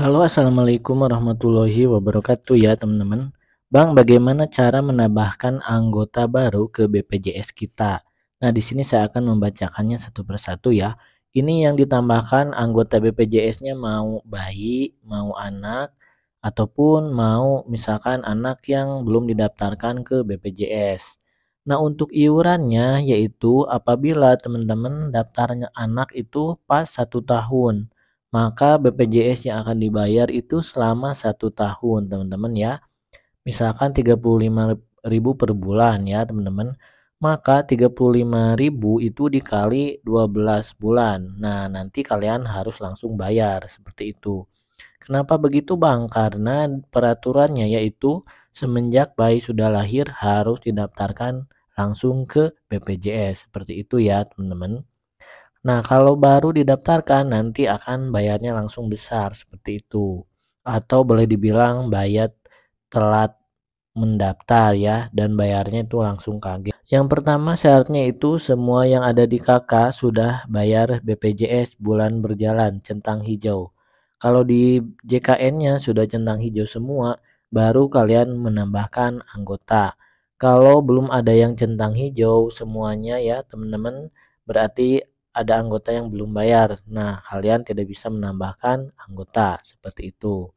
Halo assalamualaikum warahmatullahi wabarakatuh ya teman-teman Bang bagaimana cara menambahkan anggota baru ke BPJS kita Nah di sini saya akan membacakannya satu persatu ya Ini yang ditambahkan anggota BPJS nya mau bayi, mau anak Ataupun mau misalkan anak yang belum didaftarkan ke BPJS Nah untuk iurannya yaitu apabila teman-teman daftarnya anak itu pas satu tahun maka BPJS yang akan dibayar itu selama satu tahun teman-teman ya misalkan 35.000 per bulan ya teman-teman maka 35.000 itu dikali 12 bulan. Nah, nanti kalian harus langsung bayar seperti itu. Kenapa begitu, Bang? Karena peraturannya yaitu semenjak bayi sudah lahir harus didaftarkan langsung ke BPJS. Seperti itu ya, teman-teman. Nah, kalau baru didaftarkan nanti akan bayarnya langsung besar seperti itu. Atau boleh dibilang bayar telat mendaftar ya dan bayarnya itu langsung kaget. Yang pertama syaratnya itu semua yang ada di KK sudah bayar BPJS bulan berjalan centang hijau. Kalau di JKN-nya sudah centang hijau semua, baru kalian menambahkan anggota. Kalau belum ada yang centang hijau semuanya ya teman-teman, berarti ada anggota yang belum bayar. Nah, kalian tidak bisa menambahkan anggota seperti itu.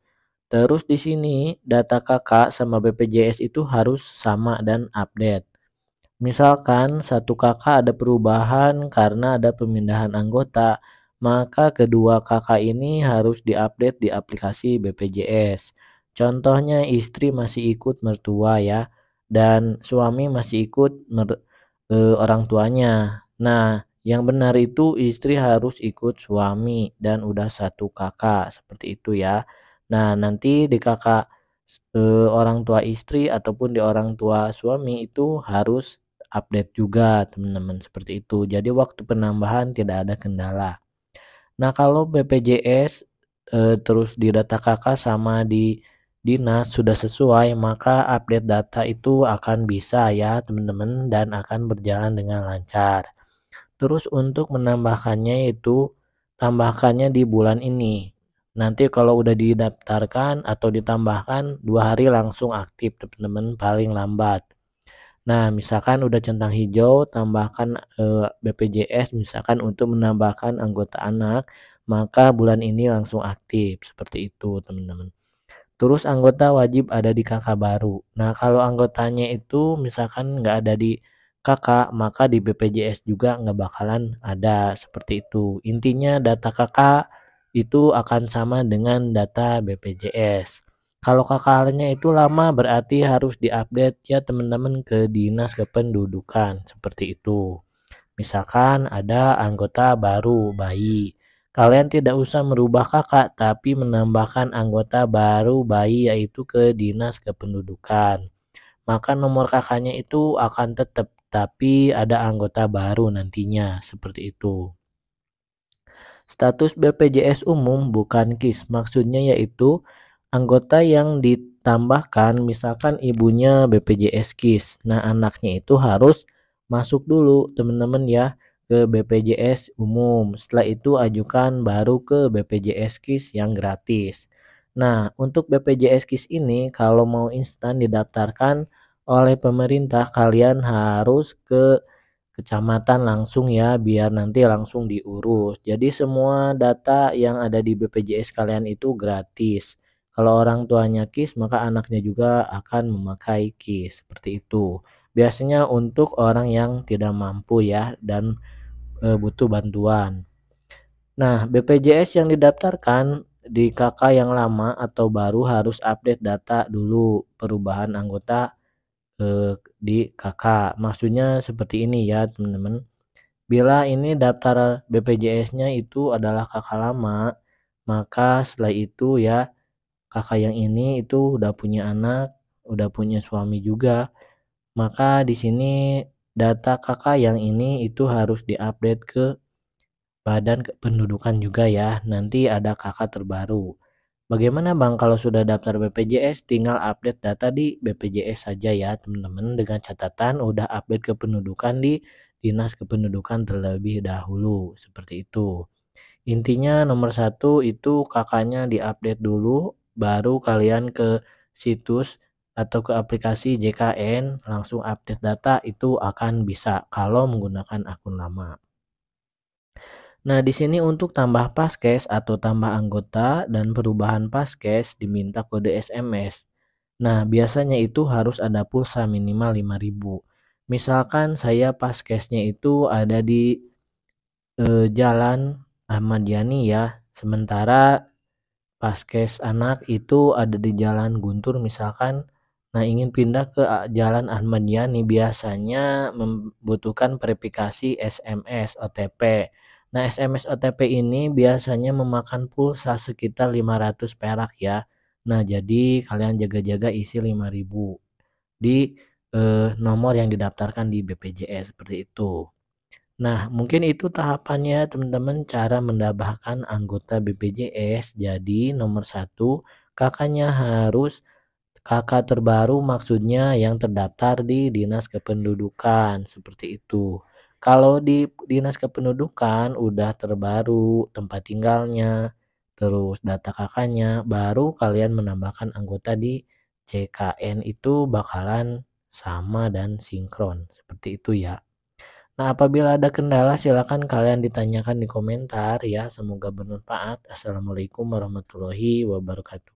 Terus di sini data kakak sama BPJS itu harus sama dan update. Misalkan satu kakak ada perubahan karena ada pemindahan anggota, maka kedua kakak ini harus diupdate di aplikasi BPJS. Contohnya istri masih ikut mertua ya dan suami masih ikut mer, e, orang tuanya. Nah, yang benar itu istri harus ikut suami dan udah satu kakak seperti itu ya. Nah, nanti di kakak e, orang tua istri ataupun di orang tua suami itu harus update juga teman-teman seperti itu. Jadi waktu penambahan tidak ada kendala. Nah, kalau BPJS e, terus di data kakak sama di dinas sudah sesuai maka update data itu akan bisa ya teman-teman dan akan berjalan dengan lancar. Terus untuk menambahkannya itu tambahkannya di bulan ini. Nanti kalau udah didaftarkan atau ditambahkan dua hari langsung aktif teman-teman paling lambat. Nah misalkan udah centang hijau tambahkan eh, BPJS misalkan untuk menambahkan anggota anak maka bulan ini langsung aktif seperti itu teman-teman. Terus anggota wajib ada di kakak baru. Nah kalau anggotanya itu misalkan nggak ada di kakak, maka di BPJS juga nggak bakalan ada seperti itu. Intinya data kakak itu akan sama dengan data BPJS. Kalau kakaknya itu lama berarti harus diupdate ya teman-teman ke Dinas Kependudukan seperti itu. Misalkan ada anggota baru bayi. Kalian tidak usah merubah kakak tapi menambahkan anggota baru bayi yaitu ke Dinas Kependudukan maka nomor kakaknya itu akan tetap tapi ada anggota baru nantinya seperti itu. Status BPJS umum bukan KIS, maksudnya yaitu anggota yang ditambahkan misalkan ibunya BPJS KIS. Nah, anaknya itu harus masuk dulu teman-teman ya ke BPJS umum. Setelah itu ajukan baru ke BPJS KIS yang gratis. Nah, untuk BPJS KIS ini kalau mau instan didaftarkan oleh pemerintah kalian harus ke kecamatan langsung ya biar nanti langsung diurus. Jadi semua data yang ada di BPJS kalian itu gratis. Kalau orang tuanya KIS maka anaknya juga akan memakai KIS seperti itu. Biasanya untuk orang yang tidak mampu ya dan e, butuh bantuan. Nah, BPJS yang didaftarkan di KK yang lama atau baru harus update data dulu perubahan anggota eh, di kakak Maksudnya seperti ini ya, teman-teman. Bila ini daftar BPJS-nya itu adalah kakak lama, maka setelah itu ya kakak yang ini itu udah punya anak, udah punya suami juga. Maka di sini data kakak yang ini itu harus diupdate ke Badan Kependudukan juga ya. Nanti ada kakak terbaru. Bagaimana Bang kalau sudah daftar BPJS tinggal update data di BPJS saja ya teman-teman dengan catatan udah update kependudukan di Dinas Kependudukan terlebih dahulu seperti itu. Intinya nomor satu itu kakaknya diupdate dulu baru kalian ke situs atau ke aplikasi JKN langsung update data itu akan bisa kalau menggunakan akun lama. Nah, di sini untuk tambah paskes atau tambah anggota dan perubahan paskes diminta kode SMS. Nah, biasanya itu harus ada pulsa minimal 5000. Misalkan saya paskesnya itu ada di eh, Jalan Ahmad Yani ya. Sementara paskes anak itu ada di Jalan Guntur misalkan. Nah, ingin pindah ke Jalan Ahmad Yani biasanya membutuhkan verifikasi SMS OTP. Nah, SMS OTP ini biasanya memakan pulsa sekitar 500 perak ya. Nah, jadi kalian jaga-jaga isi 5000 di eh, nomor yang didaftarkan di BPJS seperti itu. Nah, mungkin itu tahapannya teman-teman cara mendapatkan anggota BPJS. Jadi, nomor satu, kakaknya harus kakak terbaru maksudnya yang terdaftar di Dinas Kependudukan seperti itu. Kalau di dinas kependudukan udah terbaru tempat tinggalnya, terus data kakaknya, baru kalian menambahkan anggota di CKN itu bakalan sama dan sinkron. Seperti itu ya. Nah, apabila ada kendala silakan kalian ditanyakan di komentar ya. Semoga bermanfaat. Assalamualaikum warahmatullahi wabarakatuh.